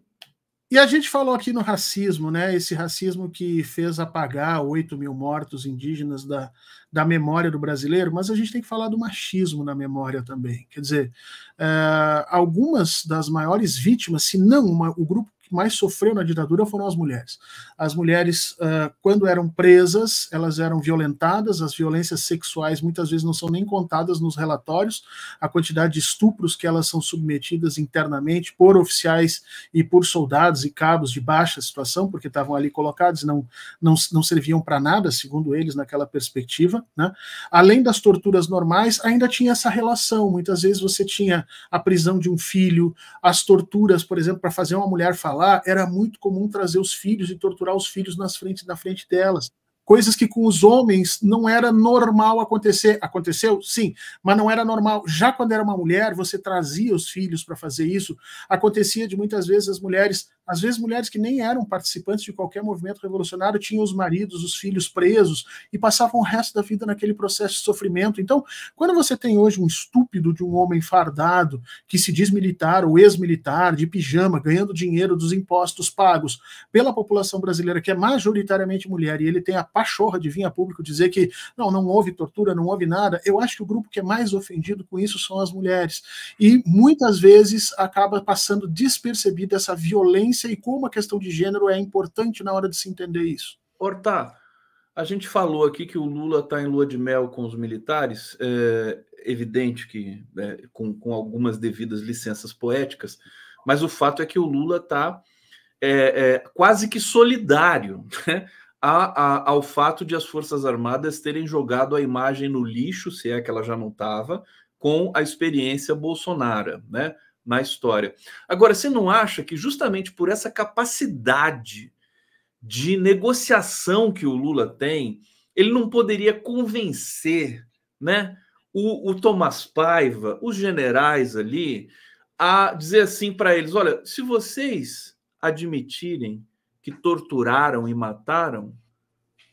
e a gente falou aqui no racismo, né? Esse racismo que fez apagar 8 mil mortos indígenas da, da memória do brasileiro, mas a gente tem que falar do machismo na memória também. Quer dizer, eh, algumas das maiores vítimas, se não uma, o grupo que mais sofreu na ditadura foram as mulheres. As mulheres, uh, quando eram presas, elas eram violentadas, as violências sexuais muitas vezes não são nem contadas nos relatórios, a quantidade de estupros que elas são submetidas internamente por oficiais e por soldados e cabos de baixa situação, porque estavam ali colocados não, não, não serviam para nada, segundo eles, naquela perspectiva. Né? Além das torturas normais, ainda tinha essa relação. Muitas vezes você tinha a prisão de um filho, as torturas, por exemplo, para fazer uma mulher falar lá, era muito comum trazer os filhos e torturar os filhos nas frente, na frente delas. Coisas que com os homens não era normal acontecer. Aconteceu, sim, mas não era normal. Já quando era uma mulher, você trazia os filhos para fazer isso. Acontecia de muitas vezes as mulheres às vezes, mulheres que nem eram participantes de qualquer movimento revolucionário tinham os maridos, os filhos presos e passavam o resto da vida naquele processo de sofrimento. Então, quando você tem hoje um estúpido de um homem fardado que se diz militar ou ex-militar, de pijama, ganhando dinheiro dos impostos pagos pela população brasileira, que é majoritariamente mulher, e ele tem a pachorra de vir a público dizer que não, não houve tortura, não houve nada, eu acho que o grupo que é mais ofendido com isso são as mulheres. E muitas vezes acaba passando despercebida essa violência violência e como a questão de gênero é importante na hora de se entender isso. Horta, a gente falou aqui que o Lula está em lua de mel com os militares, é evidente que né, com, com algumas devidas licenças poéticas, mas o fato é que o Lula está é, é, quase que solidário né, a, a, ao fato de as Forças Armadas terem jogado a imagem no lixo, se é que ela já não estava, com a experiência Bolsonaro, né? na história. Agora, você não acha que justamente por essa capacidade de negociação que o Lula tem, ele não poderia convencer, né? O, o Tomás Paiva, os generais ali, a dizer assim para eles: olha, se vocês admitirem que torturaram e mataram,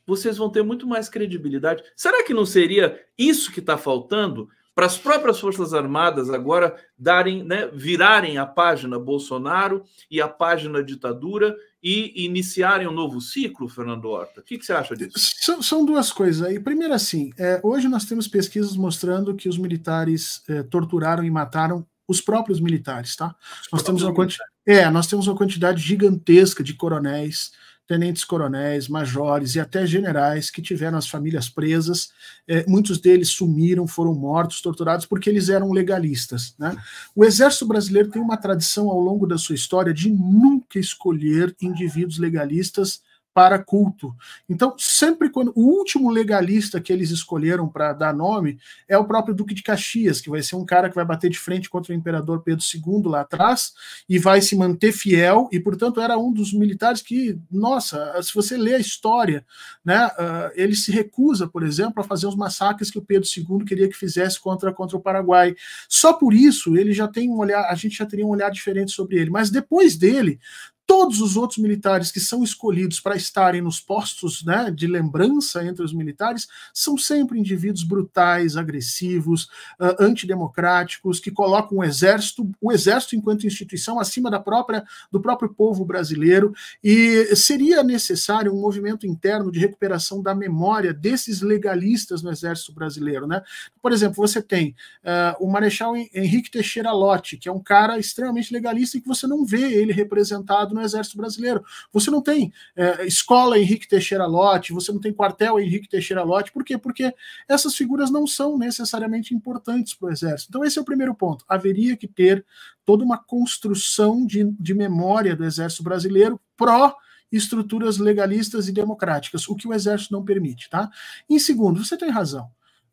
vocês vão ter muito mais credibilidade. Será que não seria isso que está faltando? para as próprias Forças Armadas agora darem, né, virarem a página Bolsonaro e a página ditadura e iniciarem um novo ciclo, Fernando Horta? O que, que você acha disso? São, são duas coisas aí. Primeiro, assim, é, hoje nós temos pesquisas mostrando que os militares é, torturaram e mataram os próprios militares, tá? Os nós temos uma quanti... É, nós temos uma quantidade gigantesca de coronéis, tenentes-coronéis, majores e até generais que tiveram as famílias presas. É, muitos deles sumiram, foram mortos, torturados, porque eles eram legalistas. Né? O Exército Brasileiro tem uma tradição ao longo da sua história de nunca escolher indivíduos legalistas para culto. Então, sempre quando. O último legalista que eles escolheram para dar nome é o próprio Duque de Caxias, que vai ser um cara que vai bater de frente contra o imperador Pedro II lá atrás e vai se manter fiel, e portanto era um dos militares que, nossa, se você lê a história, né, uh, ele se recusa, por exemplo, a fazer os massacres que o Pedro II queria que fizesse contra, contra o Paraguai. Só por isso ele já tem um olhar, a gente já teria um olhar diferente sobre ele. Mas depois dele, todos os outros militares que são escolhidos para estarem nos postos né, de lembrança entre os militares são sempre indivíduos brutais, agressivos, uh, antidemocráticos, que colocam o exército, o exército enquanto instituição acima da própria do próprio povo brasileiro. E seria necessário um movimento interno de recuperação da memória desses legalistas no exército brasileiro, né? Por exemplo, você tem uh, o Marechal Henrique Teixeira Lotti, que é um cara extremamente legalista e que você não vê ele representado no Exército Brasileiro. Você não tem é, escola Henrique Teixeira Lote, você não tem quartel Henrique Teixeira Lote, por quê? Porque essas figuras não são necessariamente importantes para o Exército. Então, esse é o primeiro ponto. Haveria que ter toda uma construção de, de memória do Exército Brasileiro pró estruturas legalistas e democráticas, o que o Exército não permite, tá? Em segundo, você tem razão.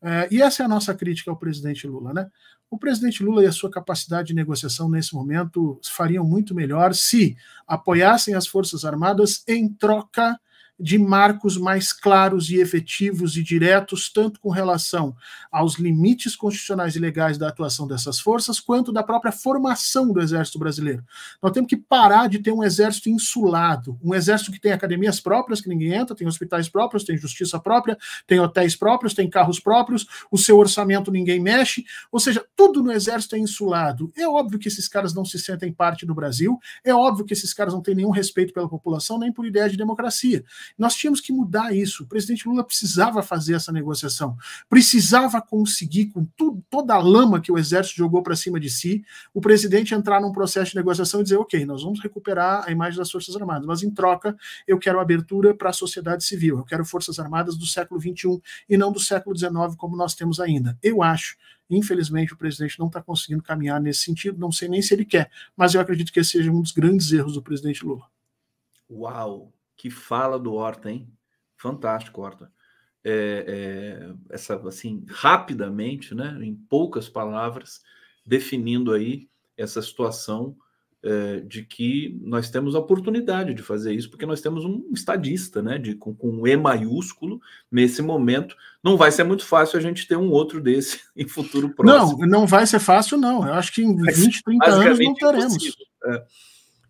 É, e essa é a nossa crítica ao presidente Lula, né? O presidente Lula e a sua capacidade de negociação nesse momento fariam muito melhor se apoiassem as Forças Armadas em troca de marcos mais claros e efetivos e diretos, tanto com relação aos limites constitucionais e legais da atuação dessas forças, quanto da própria formação do Exército Brasileiro. Nós temos que parar de ter um exército insulado, um exército que tem academias próprias, que ninguém entra, tem hospitais próprios, tem justiça própria, tem hotéis próprios, tem carros próprios, o seu orçamento ninguém mexe, ou seja, tudo no Exército é insulado. É óbvio que esses caras não se sentem parte do Brasil, é óbvio que esses caras não têm nenhum respeito pela população, nem por ideia de democracia. Nós tínhamos que mudar isso. O presidente Lula precisava fazer essa negociação, precisava conseguir, com tudo, toda a lama que o exército jogou para cima de si, o presidente entrar num processo de negociação e dizer: ok, nós vamos recuperar a imagem das Forças Armadas, mas em troca eu quero abertura para a sociedade civil, eu quero Forças Armadas do século XXI e não do século XIX, como nós temos ainda. Eu acho Infelizmente, o presidente não está conseguindo caminhar nesse sentido, não sei nem se ele quer, mas eu acredito que esse seja um dos grandes erros do presidente Lula. Uau! que fala do Horta, hein? Fantástico, Horta. É, é, essa assim rapidamente, né, em poucas palavras, definindo aí essa situação é, de que nós temos a oportunidade de fazer isso, porque nós temos um estadista, né, de, com, com um E maiúsculo, nesse momento. Não vai ser muito fácil a gente ter um outro desse [laughs] em futuro próximo. Não, não vai ser fácil, não. Eu acho que em 20, 30 anos não é teremos. É.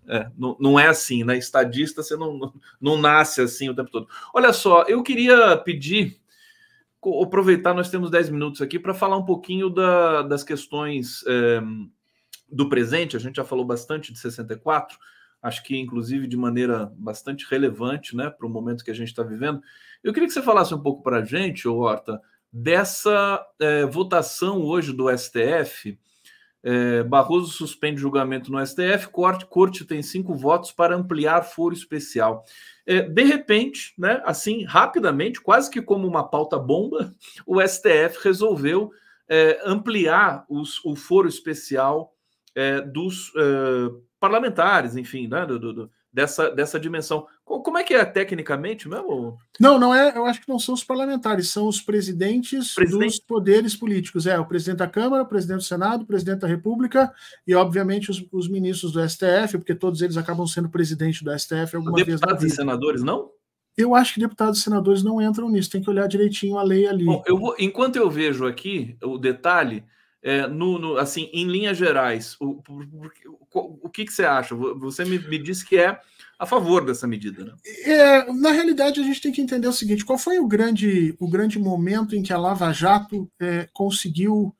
É, não, não, é assim, né? Estadista, você não, não, não nasce assim o tempo todo. Olha só, eu queria pedir, aproveitar, nós temos 10 minutos aqui, para falar um pouquinho da, das questões é, do presente. A gente já falou bastante de 64, acho que inclusive de maneira bastante relevante né, para o momento que a gente está vivendo. Eu queria que você falasse um pouco para a gente, Horta, dessa é, votação hoje do STF é, Barroso suspende julgamento no STF, corte, corte tem cinco votos para ampliar foro especial. É, de repente, né, assim, rapidamente, quase que como uma pauta bomba, [laughs] o STF resolveu é, ampliar os, o foro especial dos parlamentares, enfim, né, do, do, dessa, dessa dimensão. Como é que é tecnicamente mesmo? Não, não é. Eu acho que não são os parlamentares, são os presidentes presidente? dos poderes políticos. É, o presidente da Câmara, o presidente do Senado, o presidente da República e, obviamente, os, os ministros do STF, porque todos eles acabam sendo presidente do STF alguma deputados vez. Deputados e senadores, não? Eu acho que deputados e senadores não entram nisso, tem que olhar direitinho a lei ali. Bom, eu vou, enquanto eu vejo aqui o detalhe, é, no, no, assim, em linhas gerais, o, o, o, o que, que você acha? Você me, me disse que é a favor dessa medida. Né? É, na realidade, a gente tem que entender o seguinte: qual foi o grande, o grande momento em que a Lava Jato é, conseguiu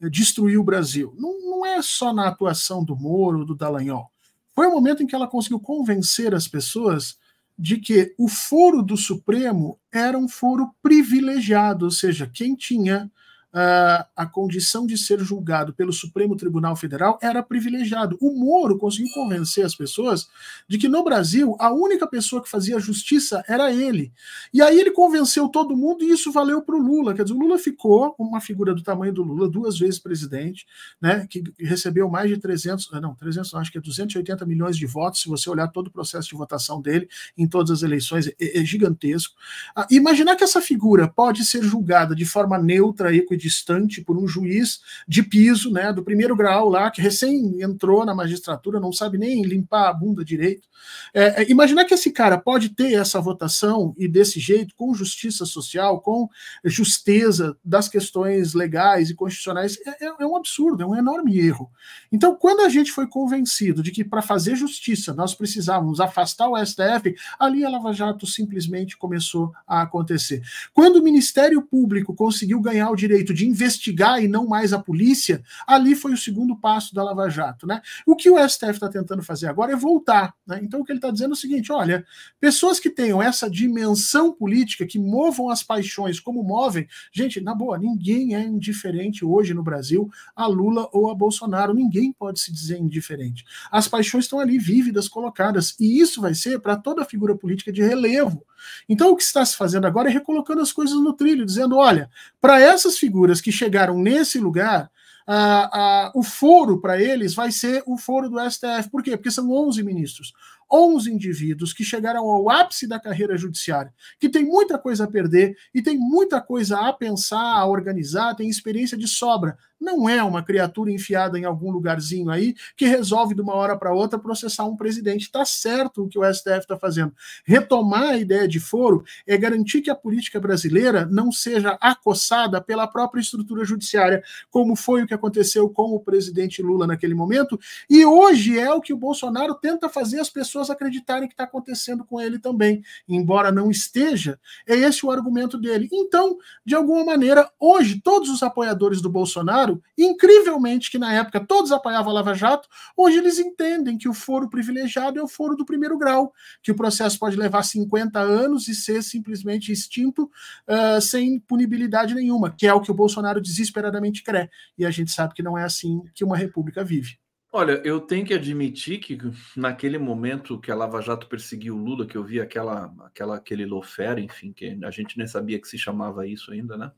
é, destruir o Brasil? Não, não é só na atuação do Moro, do Dallagnol. Foi o momento em que ela conseguiu convencer as pessoas de que o foro do Supremo era um foro privilegiado, ou seja, quem tinha uh, a condição de ser julgado pelo Supremo Tribunal Federal era privilegiado. O Moro conseguiu convencer as pessoas de que no Brasil a única pessoa que fazia justiça era ele. E aí ele convenceu todo mundo e isso valeu para o Lula. Quer dizer, o Lula ficou uma figura do tamanho do Lula, duas vezes presidente, né, que recebeu mais de 300, ah, não, 300, acho que é 280 milhões de votos, se você olhar todo o processo de votação dele em todas as eleições, é, é gigantesco. Ah, imaginar que essa figura pode ser julgada de forma neutra, equitativa, distante por um juiz de piso, né, do primeiro grau lá, que recém entrou na magistratura, não sabe nem limpar a bunda direito. É, é imaginar que esse cara pode ter essa votação e desse jeito, com justiça social, com justeza das questões legais e constitucionais, é, é, é um absurdo, é um enorme erro. Então, quando a gente foi convencido de que para fazer justiça nós precisávamos afastar o STF, ali a Lava Jato simplesmente começou a acontecer. Quando o Ministério Público conseguiu ganhar o direito direito de investigar e não mais a polícia, ali foi o segundo passo da Lava Jato. Né? O que o STF está tentando fazer agora é voltar. Né? Então, o que ele está dizendo é o seguinte: olha, pessoas que tenham essa dimensão política, que movam as paixões como movem, gente, na boa, ninguém é indiferente hoje no Brasil a Lula ou a Bolsonaro, ninguém pode se dizer indiferente. As paixões estão ali vívidas, colocadas, e isso vai ser para toda figura política de relevo então, o que está se fazendo agora é recolocando as coisas no trilho, dizendo: olha, para essas figuras que chegaram nesse lugar, a, a, o foro para eles vai ser o foro do STF. Por quê? Porque são 11 ministros. 11 indivíduos que chegaram ao ápice da carreira judiciária, que tem muita coisa a perder e tem muita coisa a pensar, a organizar, tem experiência de sobra não é uma criatura enfiada em algum lugarzinho aí que resolve de uma hora para outra processar um presidente. Está certo o que o STF está fazendo. Retomar a ideia de foro é garantir que a política brasileira não seja acossada pela própria estrutura judiciária, como foi o que aconteceu com o presidente Lula naquele momento, e hoje é o que o Bolsonaro tenta fazer as pessoas acreditarem que está acontecendo com ele também, embora não esteja, é esse o argumento dele. Então, de alguma maneira, hoje todos os apoiadores do Bolsonaro incrivelmente, que na época todos apoiavam a Lava Jato, hoje eles entendem que o foro privilegiado é o foro do primeiro grau, que o processo pode levar 50 anos e ser simplesmente extinto uh, sem punibilidade nenhuma, que é o que o Bolsonaro desesperadamente crê. E a gente sabe que não é assim que uma república vive. Olha, eu tenho que admitir que naquele momento que a Lava Jato perseguiu o Lula, que eu vi aquela, aquela, aquele lofer, enfim, que a gente nem sabia que se chamava isso ainda, né?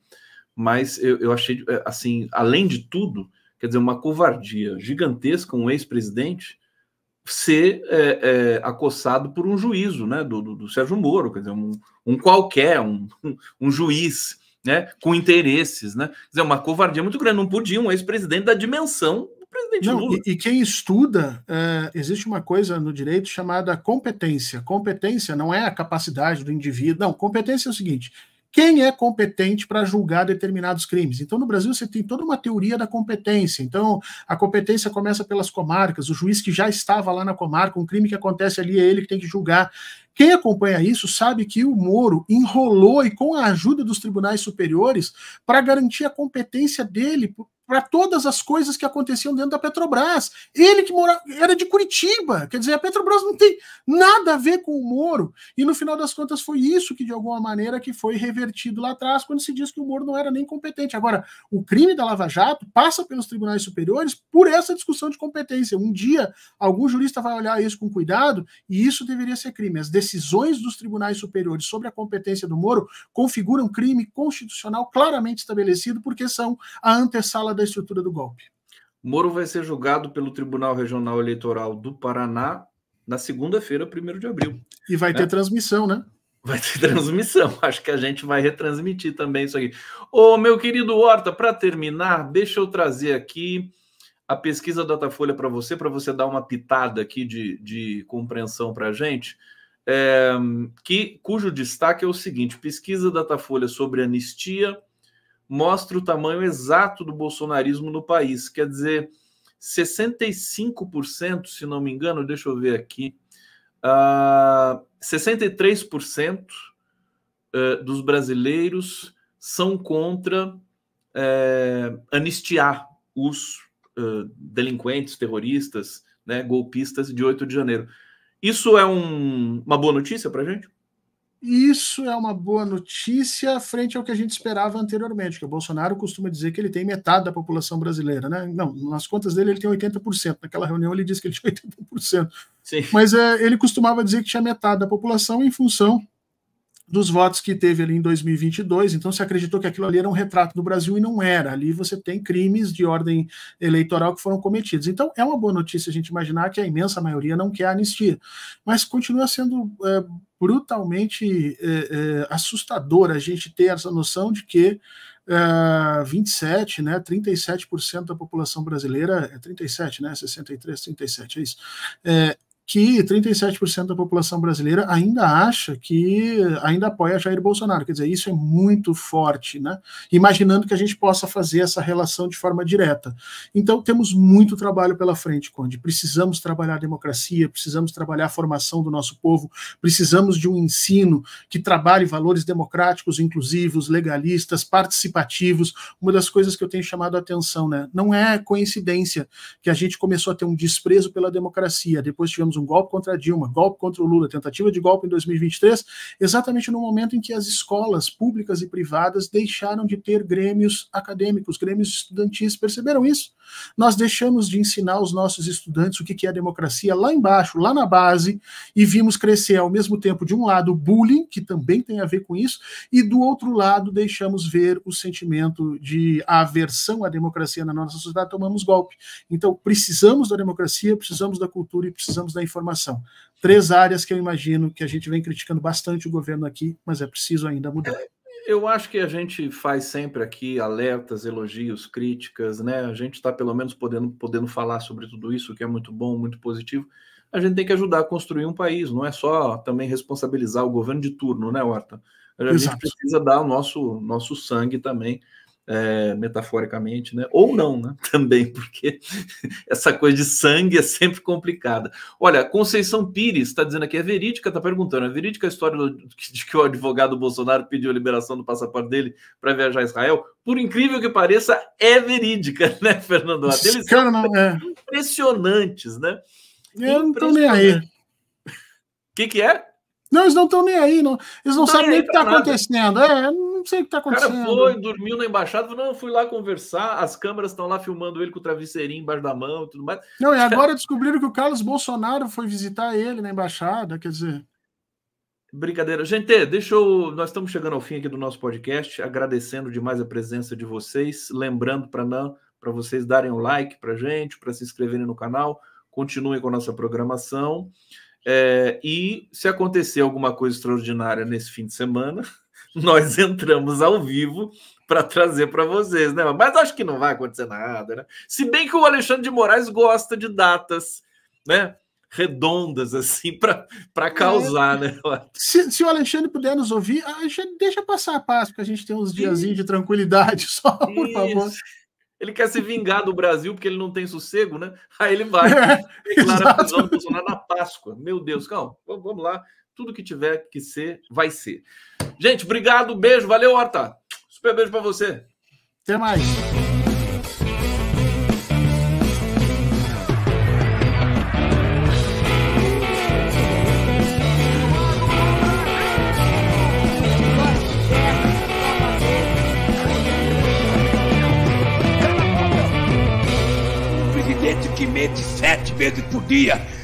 mas eu, eu achei, é, assim, além de tudo, quer dizer, uma covardia gigantesca um ex-presidente ser é, é, acossado por um juízo, né, do, do, do Sérgio Moro, quer dizer, um, um qualquer, um, um juiz, né, com interesses, né, quer dizer, uma covardia muito grande, não podia um ex-presidente da dimensão do presidente não, Lula. E, e quem estuda, é, existe uma coisa no direito chamada competência, competência não é a capacidade do indivíduo, não, competência é o seguinte, quem é competente para julgar determinados crimes. Então, no Brasil, você tem toda uma teoria da competência. Então, a competência começa pelas comarcas, o juiz que já estava lá na comarca, um crime que acontece ali é ele que tem que julgar. Quem acompanha isso sabe que o Moro enrolou e com a ajuda dos tribunais superiores para garantir a competência dele para todas as coisas que aconteciam dentro da Petrobras. Ele que mora, era de Curitiba, quer dizer, a Petrobras não tem nada a ver com o Moro. E no final das contas foi isso que de alguma maneira que foi revertido lá atrás quando se diz que o Moro não era nem competente. Agora, o crime da Lava Jato passa pelos tribunais superiores por essa discussão de competência. Um dia algum jurista vai olhar isso com cuidado e isso deveria ser crime. As decisões dos tribunais superiores sobre a competência do Moro configuram crime constitucional claramente estabelecido porque são a antessala da estrutura do golpe. Moro vai ser julgado pelo Tribunal Regional Eleitoral do Paraná na segunda-feira, 1 de abril. E vai né? ter transmissão, né? Vai ter transmissão. [laughs] Acho que a gente vai retransmitir também isso aqui. Ô, meu querido Horta, para terminar, deixa eu trazer aqui a pesquisa Datafolha para você, para você dar uma pitada aqui de, de compreensão para a gente, é, que, cujo destaque é o seguinte: pesquisa Datafolha sobre anistia mostra o tamanho exato do bolsonarismo no país. Quer dizer, 65%, se não me engano, deixa eu ver aqui, uh, 63% uh, dos brasileiros são contra uh, anistiar os uh, delinquentes, terroristas, né, golpistas de 8 de janeiro. Isso é um, uma boa notícia para a gente? Isso é uma boa notícia frente ao que a gente esperava anteriormente, que o Bolsonaro costuma dizer que ele tem metade da população brasileira, né? Não, nas contas dele ele tem 80%. Naquela reunião ele disse que ele tinha 80%. [laughs] Sim. Mas é, ele costumava dizer que tinha metade da população em função dos votos que teve ali em 2022. Então, se acreditou que aquilo ali era um retrato do Brasil e não era. Ali você tem crimes de ordem eleitoral que foram cometidos. Então, é uma boa notícia a gente imaginar que a imensa maioria não quer anistia, mas continua sendo é, brutalmente é, é, assustador a gente ter essa noção de que 27, é, né, 37% da população brasileira, é 37, né, 63, 37, é isso, é, que 37% da população brasileira ainda acha que ainda apoia Jair Bolsonaro. Quer dizer, isso é muito forte, né? Imaginando que a gente possa fazer essa relação de forma direta. Então, temos muito trabalho pela frente, Conde. Precisamos trabalhar a democracia, precisamos trabalhar a formação do nosso povo, precisamos de um ensino que trabalhe valores democráticos, inclusivos, legalistas, participativos. Uma das coisas que eu tenho chamado a atenção, né? Não é coincidência que a gente começou a ter um desprezo pela democracia, depois tivemos um golpe contra Dilma, golpe contra o Lula, tentativa de golpe em 2023, exatamente no momento em que as escolas públicas e privadas deixaram de ter grêmios acadêmicos, grêmios estudantis. Perceberam isso? Nós deixamos de ensinar os nossos estudantes o que é democracia lá embaixo, lá na base, e vimos crescer ao mesmo tempo, de um lado, o bullying, que também tem a ver com isso, e do outro lado, deixamos ver o sentimento de aversão à democracia na nossa sociedade, tomamos golpe. Então, precisamos da democracia, precisamos da cultura e precisamos da informação. Três áreas que eu imagino que a gente vem criticando bastante o governo aqui, mas é preciso ainda mudar. Eu acho que a gente faz sempre aqui alertas, elogios, críticas, né? A gente está pelo menos podendo, podendo falar sobre tudo isso, que é muito bom, muito positivo. A gente tem que ajudar a construir um país, não é só também responsabilizar o governo de turno, né, Horta? A gente Exato. precisa dar o nosso, nosso sangue também é, metaforicamente, né? Ou não, né? [laughs] Também, porque [laughs] essa coisa de sangue é sempre complicada. Olha, Conceição Pires está dizendo aqui, tá é verídica, está perguntando, é verídica a história do, de que o advogado Bolsonaro pediu a liberação do passaporte dele para viajar a Israel? Por incrível que pareça, é verídica, [laughs] né, Fernando? Eles Cara, são é. impressionantes, né? Eu não estou nem aí. O que, que é? Não, eles não estão nem aí. Não. Eles não, não sabem nem o que está acontecendo. É, não sei o que está acontecendo. O cara foi, dormiu na embaixada, falou, não, fui lá conversar, as câmeras estão lá filmando ele com o travesseirinho embaixo da mão e tudo mais. Não, e agora descobriram que o Carlos Bolsonaro foi visitar ele na embaixada, quer dizer... Brincadeira. Gente, deixa eu... Nós estamos chegando ao fim aqui do nosso podcast, agradecendo demais a presença de vocês, lembrando para não para vocês darem o um like para gente, para se inscreverem no canal, continuem com a nossa programação. É, e se acontecer alguma coisa extraordinária nesse fim de semana, [laughs] nós [laughs] entramos ao vivo para trazer para vocês, né? Mas acho que não vai acontecer nada, né? Se bem que o Alexandre de Moraes gosta de datas, né? Redondas, assim, para é. causar, é. né? Se, se, o Alexandre puder nos ouvir, ah, deixa passar a Páscoa, a gente tem uns diazinhos de tranquilidade [laughs] só, por Isso. favor. Ele quer se vingar do Brasil porque ele não tem sossego, né? Aí ele vai. [laughs] É, declara a prisão do Bolsonaro na Páscoa. Meu Deus, calma, vamos lá. Tudo que tiver que ser, vai ser. Gente, obrigado, beijo, valeu, Horta. Super beijo para você. Até mais. presidente que mente sete vezes por dia